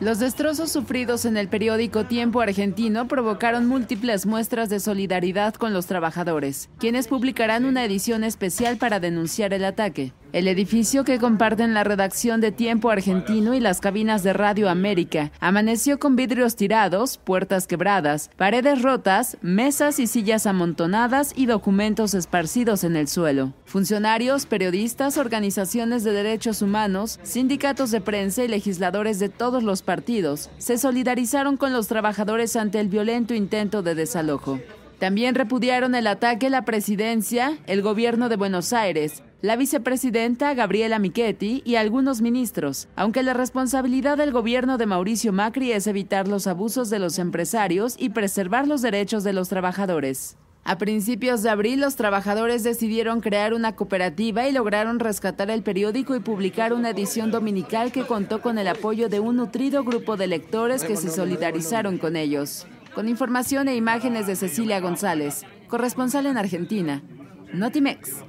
Los destrozos sufridos en el periódico Tiempo Argentino provocaron múltiples muestras de solidaridad con los trabajadores, quienes publicarán una edición especial para denunciar el ataque. El edificio que comparten la redacción de Tiempo Argentino y las cabinas de Radio América amaneció con vidrios tirados, puertas quebradas, paredes rotas, mesas y sillas amontonadas y documentos esparcidos en el suelo. Funcionarios, periodistas, organizaciones de derechos humanos, sindicatos de prensa y legisladores de todos los partidos se solidarizaron con los trabajadores ante el violento intento de desalojo. También repudiaron el ataque la presidencia, el gobierno de Buenos Aires, la vicepresidenta Gabriela Michetti y algunos ministros, aunque la responsabilidad del gobierno de Mauricio Macri es evitar los abusos de los empresarios y preservar los derechos de los trabajadores. A principios de abril, los trabajadores decidieron crear una cooperativa y lograron rescatar el periódico y publicar una edición dominical que contó con el apoyo de un nutrido grupo de lectores que se solidarizaron con ellos con información e imágenes de Cecilia González, corresponsal en Argentina. Notimex.